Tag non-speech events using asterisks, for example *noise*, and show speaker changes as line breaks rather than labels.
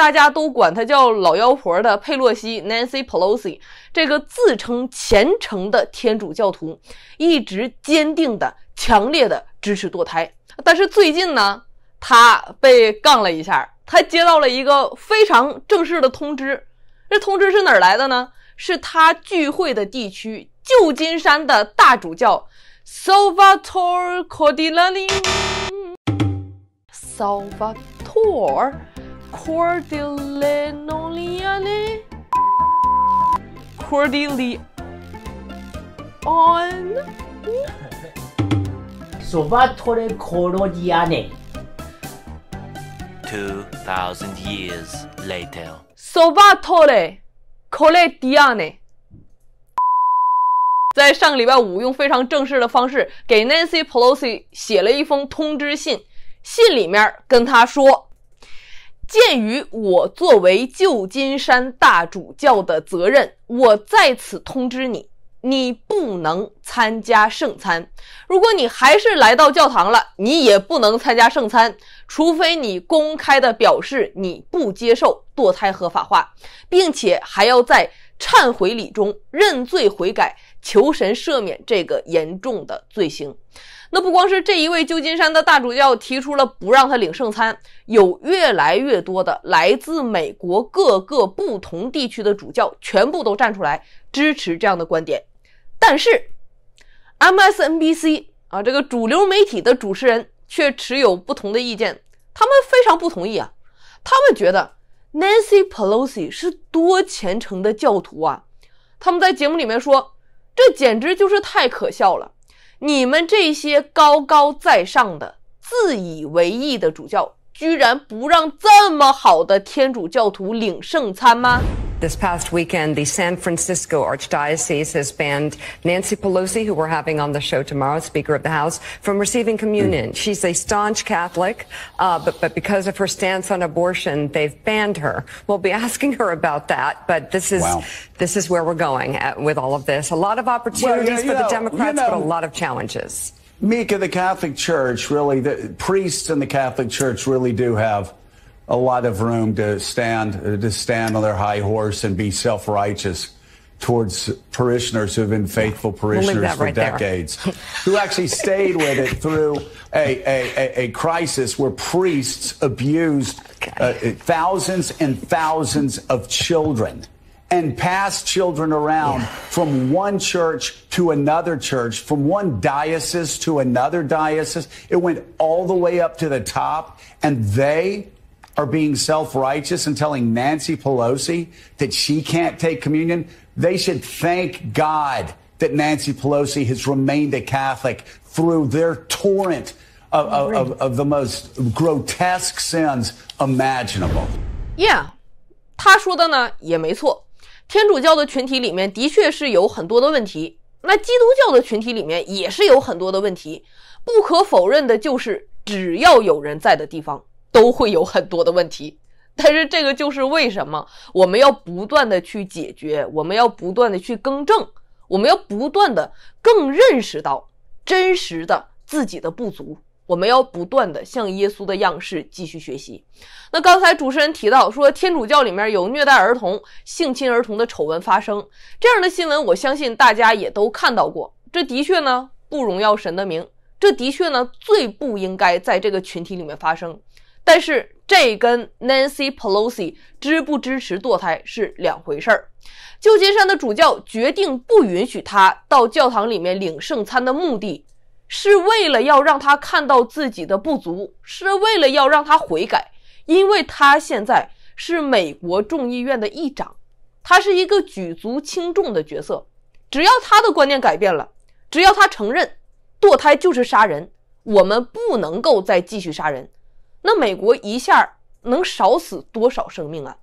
大家都管她叫“老妖婆”的佩洛西 （Nancy Pelosi），这个自称虔诚的天主教徒，一直坚定的、强烈的支持堕胎。但是最近呢，她被杠了一下，她接到了一个非常正式的通知。这通知是哪儿来的呢？是她聚会的地区——旧金山的大主教 s o v a t o r e c o r d i l a n i s o v a t o r e c o r d i l l nonianne, cordially, on, sovatole, c o r d i a n n a two thousand years later, sovatole, c o r d i a n n a 在上个礼拜五用非常正式的方式给 Nancy Pelosi 写了一封通知信，信里面跟他说。鉴于我作为旧金山大主教的责任，我在此通知你，你不能参加圣餐。如果你还是来到教堂了，你也不能参加圣餐，除非你公开的表示你不接受堕胎合法化，并且还要在忏悔礼中认罪悔改，求神赦免这个严重的罪行。那不光是这一位旧金山的大主教提出了不让他领圣餐，有越来越多的来自美国各个不同地区的主教全部都站出来支持这样的观点。但是，MSNBC 啊，这个主流媒体的主持人却持有不同的意见，他们非常不同意啊。他们觉得 Nancy Pelosi 是多虔诚的教徒啊。他们在节目里面说，这简直就是太可笑了。你们这些高高在上的、自以为意的主教，居然不让这么好的天主教徒领圣餐吗？This past weekend, the San Francisco Archdiocese has banned Nancy Pelosi, who we're having on the show tomorrow, Speaker of the House, from receiving communion. Mm. She's a staunch Catholic, uh, but, but because of her stance on abortion, they've banned her. We'll be *laughs* asking her about that, but this is, wow. this is where we're going at, with all of this. A lot of opportunities well, you for the Democrats, you know, but a lot of challenges.
Mika, the Catholic Church really, the priests in the Catholic Church really do have a lot of room to stand to stand on their high horse and be self righteous towards parishioners who have been faithful parishioners we'll for right decades, who actually stayed with it through a, a, a, crisis where priests abused uh, thousands and thousands of children and passed children around yeah. from one church to another church, from one diocese to another diocese. It went all the way up to the top, and they are being self righteous and telling Nancy Pelosi that she can't take communion, they should thank God that Nancy Pelosi has remained a Catholic through their torrent of, of, of, of the most grotesque sins imaginable.
Yeah. 他说的呢也没错，天主教的群体里面的确是有很多的问题，那基督教的群体里面也是有很多的问题。不可否认的就是，只要有人在的地方，都会有很多的问题，但是这个就是为什么我们要不断的去解决，我们要不断的去更正，我们要不断的更认识到真实的自己的不足，我们要不断的向耶稣的样式继续学习。那刚才主持人提到说，天主教里面有虐待儿童、性侵儿童的丑闻发生，这样的新闻我相信大家也都看到过。这的确呢不荣耀神的名，这的确呢最不应该在这个群体里面发生。但是这跟 Nancy Pelosi 支不支持堕胎是两回事儿。旧金山的主教决定不允许他到教堂里面领圣餐的目的，是为了要让他看到自己的不足，是为了要让他悔改。因为他现在是美国众议院的议长，他是一个举足轻重的角色。只要他的观念改变了，只要他承认堕胎就是杀人，我们不能够再继续杀人。那美国一下能少死多少生命啊？